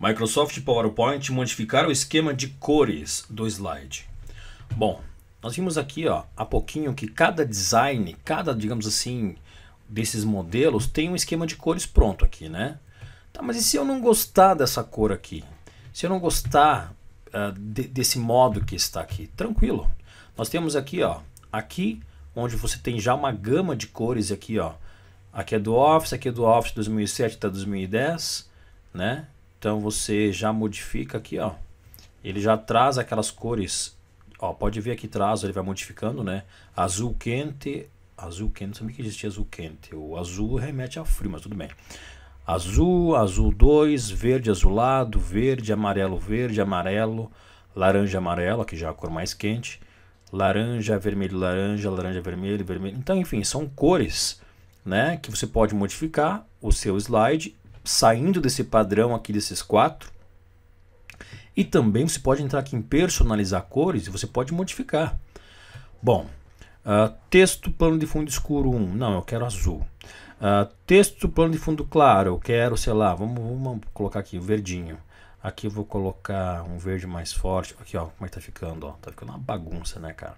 Microsoft PowerPoint modificar o esquema de cores do slide. Bom, nós vimos aqui ó, há pouquinho que cada design, cada, digamos assim, desses modelos tem um esquema de cores pronto aqui, né? Tá, mas e se eu não gostar dessa cor aqui? Se eu não gostar uh, de, desse modo que está aqui? Tranquilo. Nós temos aqui, ó, aqui onde você tem já uma gama de cores aqui, ó. Aqui é do Office, aqui é do Office 2007 até 2010, né? Então você já modifica aqui, ó. Ele já traz aquelas cores, ó, pode ver aqui traz, ele vai modificando, né? Azul quente, azul quente, não sabia que existia azul quente. O azul remete a frio, mas tudo bem. Azul, azul 2, verde azulado, verde, amarelo, verde, amarelo, laranja, amarelo, aqui já é a cor mais quente. Laranja, vermelho, laranja, laranja, vermelho, vermelho. Então, enfim, são cores, né, que você pode modificar o seu slide saindo desse padrão aqui desses quatro. E também você pode entrar aqui em personalizar cores e você pode modificar. Bom, uh, texto plano de fundo escuro 1, não, eu quero azul. Uh, texto plano de fundo claro, eu quero, sei lá, vamos, vamos colocar aqui o verdinho. Aqui eu vou colocar um verde mais forte. Aqui, ó, como é que tá ficando, ó. Tá ficando uma bagunça, né, cara?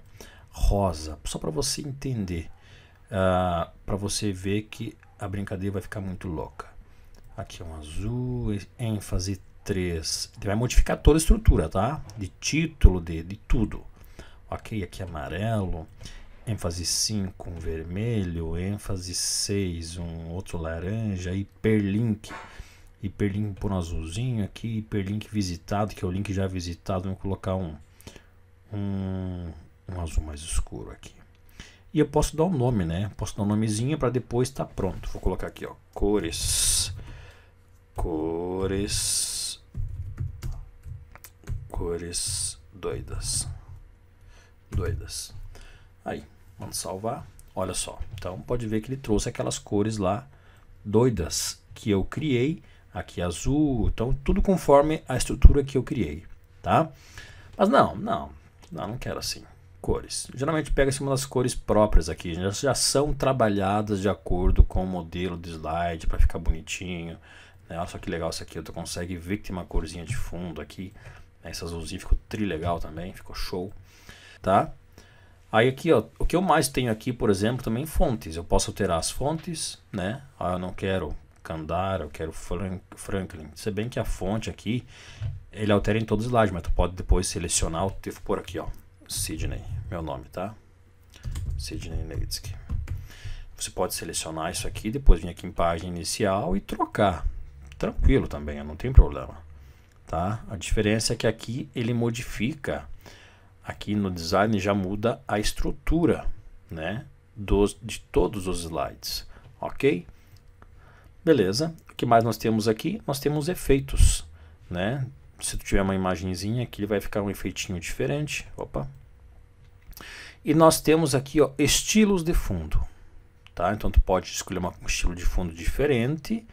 Rosa, só para você entender. Uh, ah, para você ver que a brincadeira vai ficar muito louca. Aqui é um azul, ênfase 3. Ele vai modificar toda a estrutura, tá? De título, de, de tudo. Ok, aqui é amarelo, ênfase 5, um vermelho, ênfase 6, um outro laranja, hiperlink. Hiperlink por um azulzinho aqui, hiperlink visitado, que é o link já visitado. Vou colocar um, um, um azul mais escuro aqui. E eu posso dar um nome, né? Posso dar um nomezinho para depois estar tá pronto. Vou colocar aqui, ó, cores cores cores doidas doidas aí vamos salvar olha só então pode ver que ele trouxe aquelas cores lá doidas que eu criei aqui azul então tudo conforme a estrutura que eu criei tá mas não não não, não quero assim cores geralmente pega-se uma das cores próprias aqui já, são trabalhadas de acordo com o modelo de slide para ficar bonitinho né? Olha só que legal isso aqui. Tu consegue ver que tem uma corzinha de fundo aqui. Né? azulzinha ficou tri legal também. Ficou show. Tá? Aí aqui, ó, o que eu mais tenho aqui, por exemplo, também fontes. Eu posso alterar as fontes, né? Ah, eu não quero Candara, eu quero Frank, Franklin. Se bem que a fonte aqui, ele altera em todo slide, mas tu pode depois selecionar, eu vou por aqui, ó, Sidney, meu nome, tá? Sidney Nevitsky. Você pode selecionar isso aqui, depois vir aqui em página inicial e trocar tranquilo também, não tem problema. Tá? A diferença é que aqui ele modifica, aqui no design já muda a estrutura né, dos, de todos os slides, ok? Beleza, o que mais nós temos aqui? Nós temos efeitos, né? Se tu tiver uma imagenzinha aqui, ele vai ficar um efeitinho diferente, opa. E nós temos aqui, ó, estilos de fundo, tá? Então tu pode escolher uma, um estilo de fundo diferente,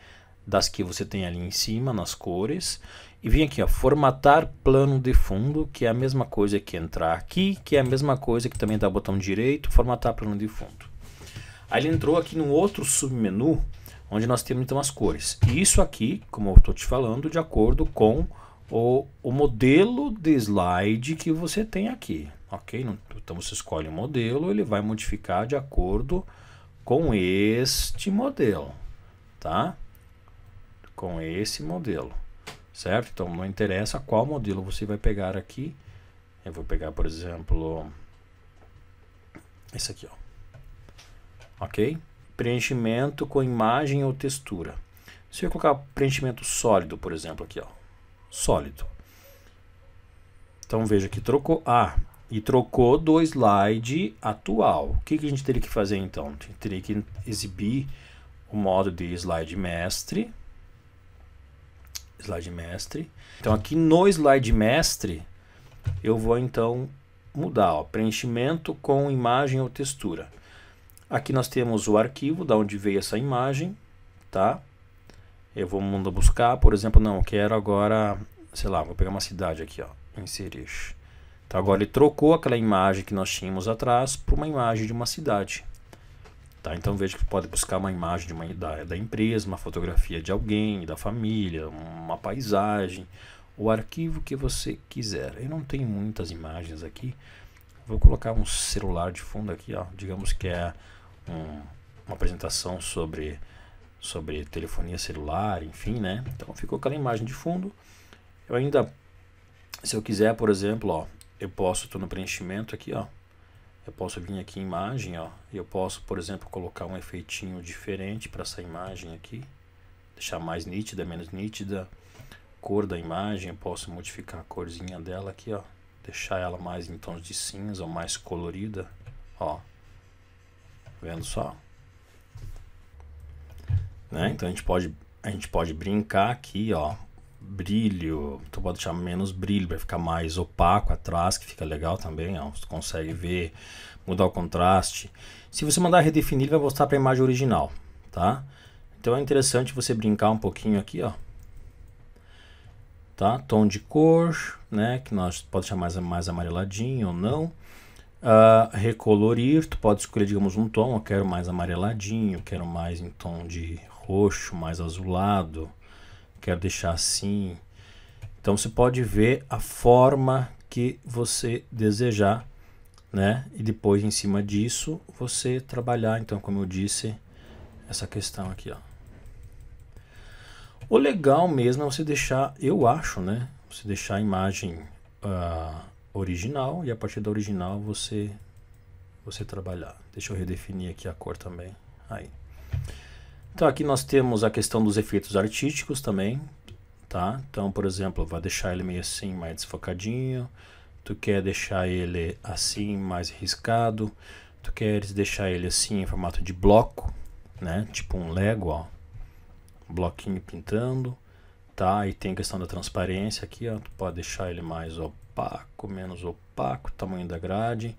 das que você tem ali em cima, nas cores. E vem aqui, ó, formatar plano de fundo, que é a mesma coisa que entrar aqui, que é a mesma coisa que também dá botão direito, formatar plano de fundo. Aí ele entrou aqui num outro submenu, onde nós temos então as cores. E isso aqui, como eu estou te falando, de acordo com o, o modelo de slide que você tem aqui, ok? Então você escolhe o um modelo, ele vai modificar de acordo com este modelo, tá? com esse modelo, certo? Então não interessa qual modelo você vai pegar aqui. Eu vou pegar, por exemplo, esse aqui, ó. Ok? Preenchimento com imagem ou textura. Se eu colocar preenchimento sólido, por exemplo, aqui, ó, sólido. Então veja que trocou. Ah, e trocou do slide atual. O que, que a gente teria que fazer então? Teria que exibir o modo de slide mestre slide mestre. Então aqui no slide mestre eu vou então mudar, ó, preenchimento com imagem ou textura. Aqui nós temos o arquivo da onde veio essa imagem, tá? Eu vou mandar buscar, por exemplo, não, eu quero agora, sei lá, vou pegar uma cidade aqui, ó, inserir. Então agora ele trocou aquela imagem que nós tínhamos atrás por uma imagem de uma cidade. Tá? Então veja que pode buscar uma imagem de uma, da, da empresa, uma fotografia de alguém, da família, uma paisagem, o arquivo que você quiser. Eu não tenho muitas imagens aqui. Vou colocar um celular de fundo aqui, ó. digamos que é um, uma apresentação sobre, sobre telefonia celular, enfim, né? Então ficou aquela imagem de fundo. Eu ainda, se eu quiser, por exemplo, ó, eu posso, estou no preenchimento aqui, ó, eu posso vir aqui em imagem, ó, e eu posso, por exemplo, colocar um efeitinho diferente para essa imagem aqui, deixar mais nítida, menos nítida, cor da imagem, eu posso modificar a corzinha dela aqui, ó, deixar ela mais em tons de cinza ou mais colorida, ó, vendo só? Né? Então a gente pode a gente pode brincar aqui, ó, brilho, tu pode deixar menos brilho, vai ficar mais opaco atrás, que fica legal também, ó, tu consegue ver, mudar o contraste. Se você mandar redefinir, ele vai voltar para a imagem original, tá? Então é interessante você brincar um pouquinho aqui, ó. Tá? Tom de cor, né, que nós pode deixar mais, mais amareladinho ou não. Uh, recolorir, tu pode escolher, digamos, um tom, eu quero mais amareladinho, quero mais em tom de roxo, mais azulado, quero deixar assim. Então você pode ver a forma que você desejar, né? E depois em cima disso você trabalhar, então como eu disse, essa questão aqui, ó. O legal mesmo é você deixar, eu acho, né? Você deixar a imagem uh, original e a partir da original você você trabalhar. Deixa eu redefinir aqui a cor também. Aí. Então aqui nós temos a questão dos efeitos artísticos também, tá? Então, por exemplo, vai deixar ele meio assim, mais desfocadinho. Tu quer deixar ele assim, mais riscado. Tu queres deixar ele assim em formato de bloco, né? Tipo um Lego, ó. Um bloquinho pintando, tá? E tem a questão da transparência aqui, ó. Tu pode deixar ele mais opaco, menos opaco, tamanho da grade.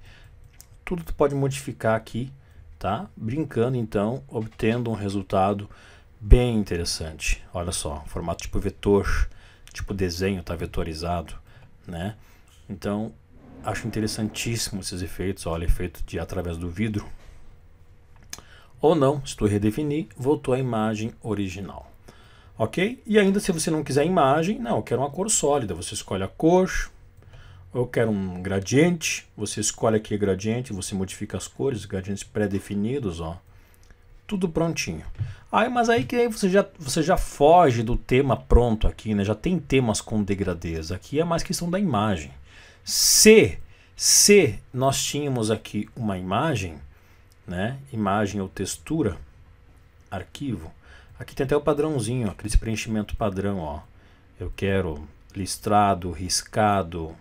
Tudo tu pode modificar aqui tá? Brincando então, obtendo um resultado bem interessante. Olha só, formato tipo vetor, tipo desenho, tá vetorizado, né? Então, acho interessantíssimo esses efeitos, olha, efeito de através do vidro. Ou não, se tu redefinir, voltou à imagem original. Ok? E ainda se você não quiser imagem, não, eu quero uma cor sólida, você escolhe a cor, eu quero um gradiente, você escolhe aqui gradiente, você modifica as cores, gradientes pré-definidos, ó. Tudo prontinho. Aí, mas aí que aí você já, você já foge do tema pronto aqui, né? Já tem temas com degradês Aqui é mais questão da imagem. Se, se nós tínhamos aqui uma imagem, né? Imagem ou textura, arquivo. Aqui tem até o padrãozinho, aquele preenchimento padrão, ó. Eu quero listrado, riscado,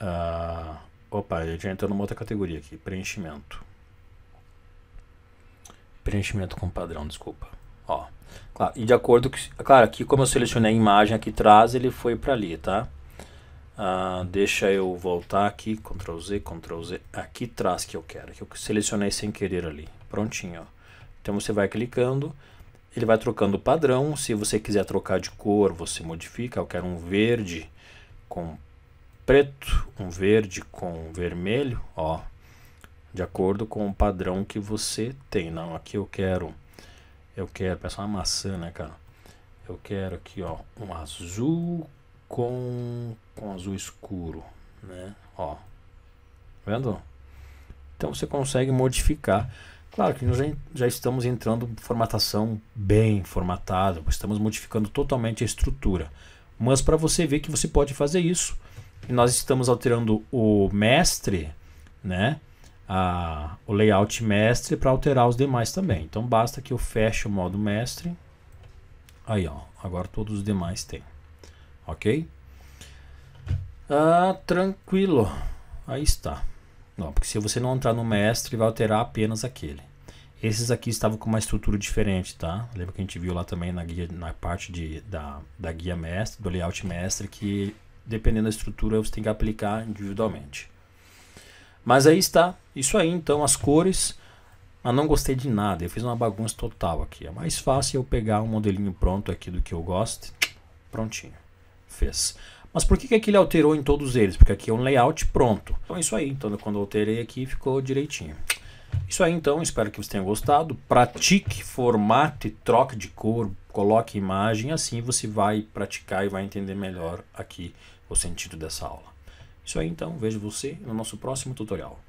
ah, opa, ele já entrou numa outra categoria aqui. Preenchimento. Preenchimento com padrão, desculpa. Ó, claro, e de acordo com Claro, aqui como eu selecionei a imagem aqui atrás, ele foi para ali, tá? Ah, deixa eu voltar aqui, Ctrl Z, Ctrl Z, aqui atrás que eu quero, que eu selecionei sem querer ali. Prontinho, ó. Então você vai clicando, ele vai trocando o padrão. Se você quiser trocar de cor, você modifica. Eu quero um verde com preto, um verde com um vermelho, ó, de acordo com o padrão que você tem. Não, aqui eu quero, eu quero, parece uma maçã, né, cara? Eu quero aqui, ó, um azul com, com azul escuro, né? Ó, tá vendo? Então você consegue modificar. Claro que nós já estamos entrando em formatação bem formatada, estamos modificando totalmente a estrutura. Mas para você ver que você pode fazer isso nós estamos alterando o mestre, né? A, o layout mestre para alterar os demais também. Então basta que eu feche o modo mestre. Aí, ó. Agora todos os demais têm. Ok? Ah, tranquilo. Aí está. Não, porque se você não entrar no mestre, vai alterar apenas aquele. Esses aqui estavam com uma estrutura diferente, tá? Lembra que a gente viu lá também na, guia, na parte de, da, da guia mestre, do layout mestre, que dependendo da estrutura, você tem que aplicar individualmente. Mas aí está, isso aí então, as cores. Mas não gostei de nada, eu fiz uma bagunça total aqui. É mais fácil eu pegar um modelinho pronto aqui do que eu gosto. Prontinho, fez. Mas por que, que aqui ele alterou em todos eles? Porque aqui é um layout pronto. Então é isso aí, então quando eu alterei aqui ficou direitinho. Isso aí então, espero que você tenha gostado. Pratique, formate, troque de cor, coloque imagem, assim você vai praticar e vai entender melhor aqui o sentido dessa aula. Isso aí então, vejo você no nosso próximo tutorial.